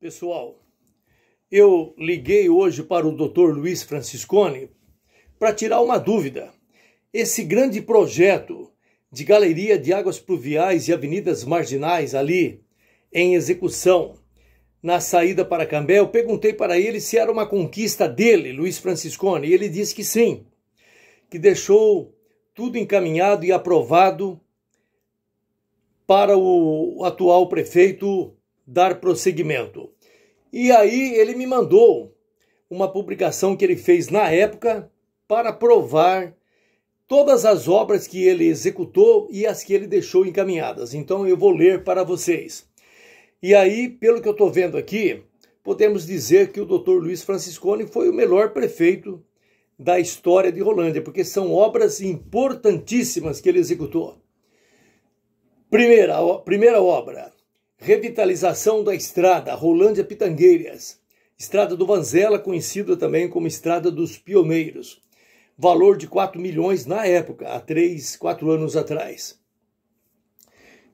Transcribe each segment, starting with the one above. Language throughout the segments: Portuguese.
Pessoal, eu liguei hoje para o Dr. Luiz Franciscone para tirar uma dúvida. Esse grande projeto de galeria de águas pluviais e avenidas marginais ali em execução na saída para Cambé, eu perguntei para ele se era uma conquista dele, Luiz Franciscone, e ele disse que sim, que deixou tudo encaminhado e aprovado para o atual prefeito dar prosseguimento. E aí ele me mandou uma publicação que ele fez na época para provar todas as obras que ele executou e as que ele deixou encaminhadas. Então eu vou ler para vocês. E aí, pelo que eu estou vendo aqui, podemos dizer que o Dr. Luiz Franciscone foi o melhor prefeito da história de Rolândia, porque são obras importantíssimas que ele executou. Primeira, primeira obra, Revitalização da estrada Rolândia Pitangueiras. Estrada do Vanzela, conhecida também como Estrada dos Pioneiros. Valor de 4 milhões na época, há 3, 4 anos atrás.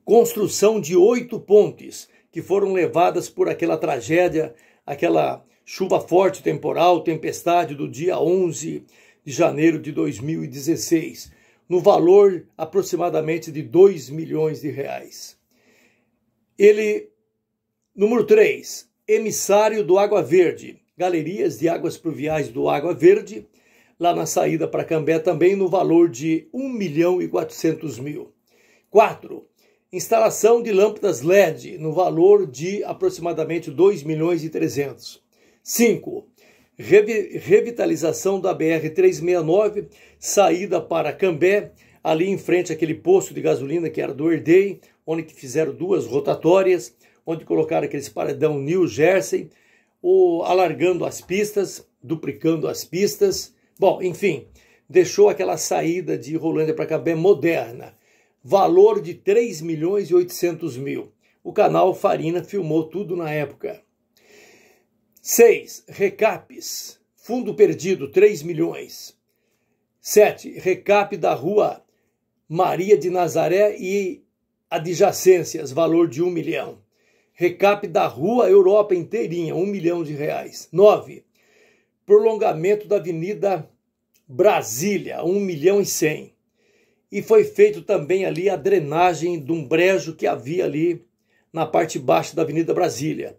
Construção de oito pontes que foram levadas por aquela tragédia, aquela chuva forte temporal, tempestade do dia 11 de janeiro de 2016, no valor aproximadamente de 2 milhões de reais. Ele, número 3, emissário do Água Verde, galerias de águas pluviais do Água Verde, lá na saída para Cambé também, no valor de 1 milhão e 400 mil. 4. Instalação de lâmpadas LED, no valor de aproximadamente 2 milhões e 300. 5. Revitalização da BR-369, saída para Cambé, ali em frente àquele posto de gasolina que era do Herdei, onde fizeram duas rotatórias, onde colocaram aqueles paredão New Jersey, alargando as pistas, duplicando as pistas. Bom, enfim, deixou aquela saída de Rolândia para cá bem moderna. Valor de 3 milhões e 800 mil. O canal Farina filmou tudo na época. 6. Recapes. Fundo perdido, 3 milhões. 7. Recap da rua Maria de Nazaré e adjacências, valor de um milhão. Recap da rua Europa inteirinha, um milhão de reais. 9. Prolongamento da Avenida Brasília, um milhão e cem. E foi feito também ali a drenagem de um brejo que havia ali na parte baixa da Avenida Brasília.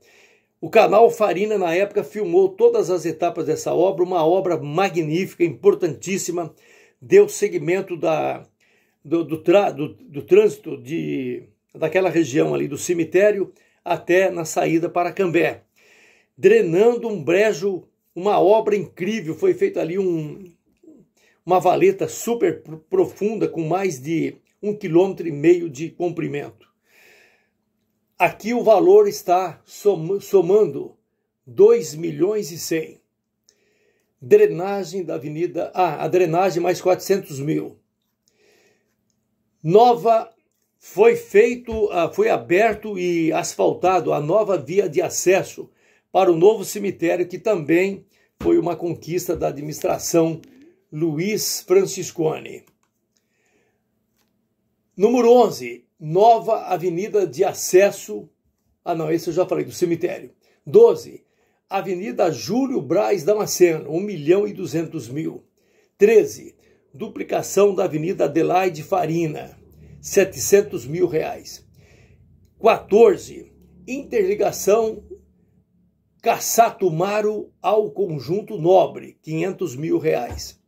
O canal Farina, na época, filmou todas as etapas dessa obra, uma obra magnífica, importantíssima, deu segmento da do, do, tra, do, do trânsito de, daquela região ali do cemitério até na saída para Cambé, drenando um brejo, uma obra incrível. Foi feita ali um, uma valeta super profunda com mais de um quilômetro e meio de comprimento. Aqui o valor está som, somando 2 milhões e 100. Drenagem da avenida, ah, a drenagem mais 400 mil nova foi feito, ah, foi aberto e asfaltado a nova via de acesso para o novo cemitério, que também foi uma conquista da administração Luiz Franciscone. Número 11, nova avenida de acesso. Ah, não, esse eu já falei, do cemitério. 12, Avenida Júlio Braz Damasceno, 1 milhão e 200 mil. 13, duplicação da Avenida Adelaide Farina, 700 mil reais. 14. Interligação Cassatumaro ao Conjunto Nobre, 500 mil reais.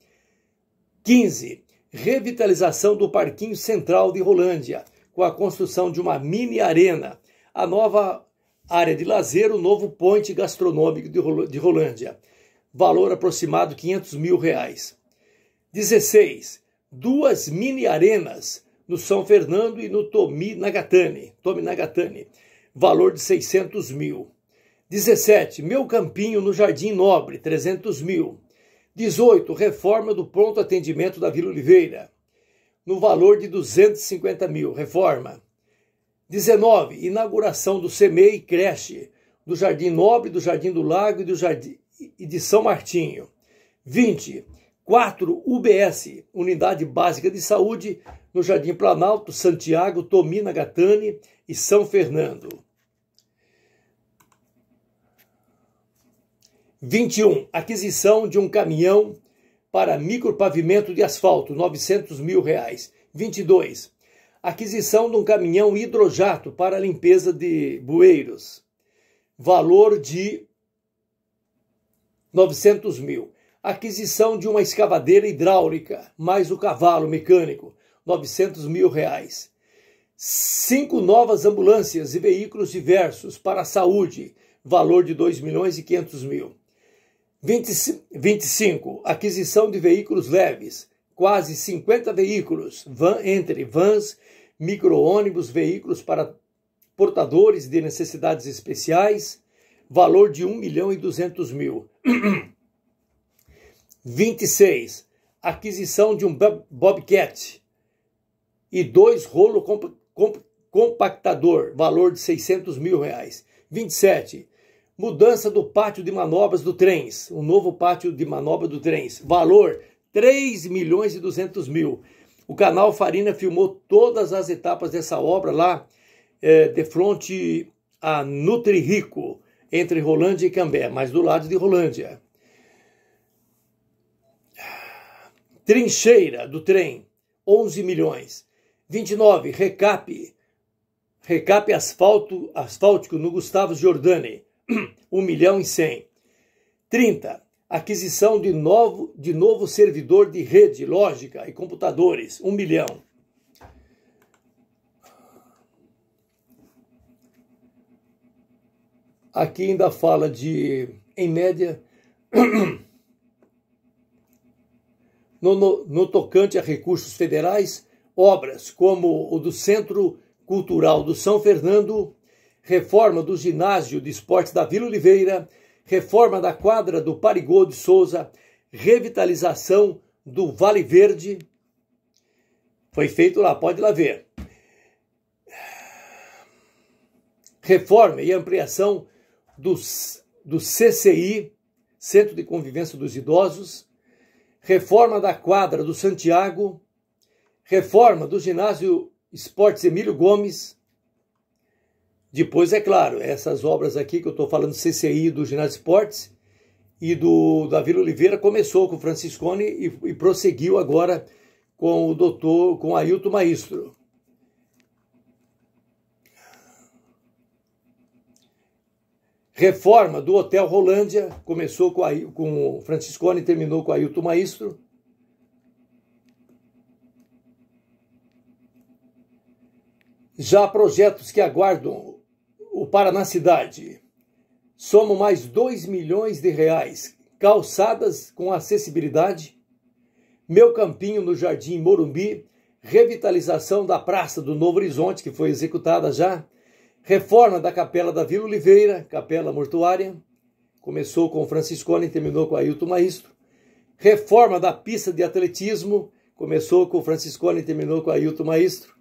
15. Revitalização do Parquinho Central de Rolândia, com a construção de uma mini arena, a nova área de lazer, o novo ponte gastronômico de Rolândia. Valor aproximado 500 mil reais. 16. Duas mini-arenas no São Fernando e no Tomi Nagatani, Tomi Nagatani, valor de 600 mil. 17. Meu Campinho no Jardim Nobre, 300 mil. 18. Reforma do pronto atendimento da Vila Oliveira, no valor de 250 mil. Reforma. 19. Inauguração do CMEI Creche, do Jardim Nobre, do Jardim do Lago e, do Jardim, e de São Martinho. 20. 4 UBS, Unidade Básica de Saúde, no Jardim Planalto, Santiago, Tomina Gatane e São Fernando. 21. Aquisição de um caminhão para micropavimento de asfalto, 900 mil reais. 22. Aquisição de um caminhão hidrojato para limpeza de bueiros, valor de 900 mil aquisição de uma escavadeira hidráulica, mais o cavalo mecânico, 900 mil reais. Cinco novas ambulâncias e veículos diversos para a saúde, valor de 2 milhões e 500 mil. 25. Aquisição de veículos leves, quase 50 veículos, van, entre vans, micro-ônibus, veículos para portadores de necessidades especiais, valor de 1 milhão e 200 mil. 26. Aquisição de um Bobcat e dois rolo comp comp compactador, valor de 600 mil reais. 27. Mudança do pátio de manobras do trens, um novo pátio de manobra do trens, valor 3 milhões e 200 mil. O canal Farina filmou todas as etapas dessa obra lá, é, de fronte a Nutri Rico, entre Rolândia e Cambé, mas do lado de Rolândia. Trincheira do trem, 11 milhões. 29, recap. Recap asfalto, asfáltico no Gustavo Giordani, 1 milhão e 100. 30, aquisição de novo, de novo servidor de rede, lógica e computadores, 1 milhão. Aqui ainda fala de, em média, no, no, no tocante a recursos federais, obras como o do Centro Cultural do São Fernando, reforma do Ginásio de Esportes da Vila Oliveira, reforma da quadra do Parigô de Souza, revitalização do Vale Verde. Foi feito lá, pode lá ver. Reforma e ampliação dos do CCI, Centro de Convivência dos Idosos, reforma da quadra do Santiago, reforma do ginásio Esportes Emílio Gomes. Depois, é claro, essas obras aqui que eu estou falando, CCI do Ginásio Esportes e do Davi Oliveira, começou com o Franciscone e, e prosseguiu agora com o doutor, com Ailton Maestro. reforma do Hotel Rolândia, começou com, a, com o Franciscone e terminou com o Ailton Maestro. Já projetos que aguardam o Paraná Cidade. Somam mais 2 milhões de reais. Calçadas com acessibilidade. Meu Campinho no Jardim Morumbi. Revitalização da Praça do Novo Horizonte, que foi executada já Reforma da Capela da Vila Oliveira, Capela Mortuária, começou com Franciscone e terminou com Ailton Maestro. Reforma da pista de atletismo, começou com Franciscone e terminou com Ailton Maestro.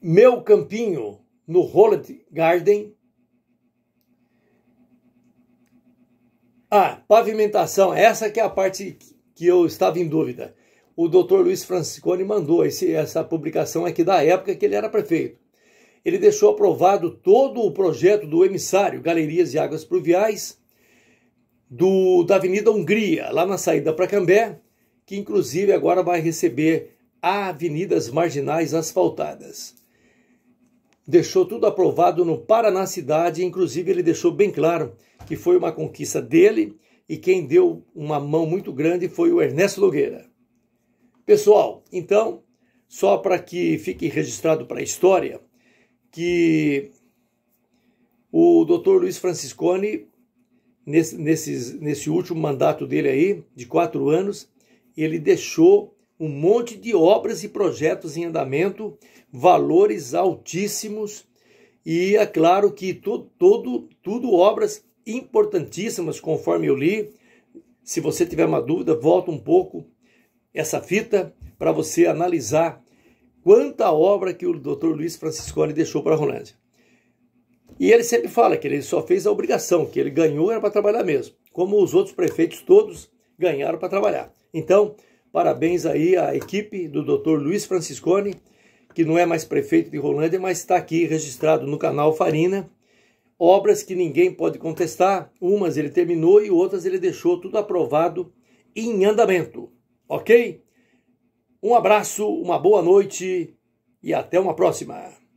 Meu Campinho, no Holland Garden. Ah, pavimentação, essa que é a parte que eu estava em dúvida o doutor Luiz Franciscone mandou. Esse, essa publicação aqui é da época que ele era prefeito. Ele deixou aprovado todo o projeto do emissário, galerias e águas pluviais, do, da Avenida Hungria, lá na saída para Cambé, que inclusive agora vai receber avenidas marginais asfaltadas. Deixou tudo aprovado no Paraná Cidade, inclusive ele deixou bem claro que foi uma conquista dele e quem deu uma mão muito grande foi o Ernesto Nogueira. Pessoal, então, só para que fique registrado para a história, que o doutor Luiz Franciscone, nesse, nesse, nesse último mandato dele aí, de quatro anos, ele deixou um monte de obras e projetos em andamento, valores altíssimos, e é claro que todo tudo obras importantíssimas, conforme eu li. Se você tiver uma dúvida, volta um pouco essa fita para você analisar quanta obra que o Dr. Luiz Franciscone deixou para a Rolândia. E ele sempre fala que ele só fez a obrigação, que ele ganhou era para trabalhar mesmo, como os outros prefeitos todos ganharam para trabalhar. Então, parabéns aí à equipe do Dr. Luiz Franciscone, que não é mais prefeito de Rolândia, mas está aqui registrado no canal Farina. Obras que ninguém pode contestar, umas ele terminou e outras ele deixou tudo aprovado em andamento. Ok? Um abraço, uma boa noite e até uma próxima.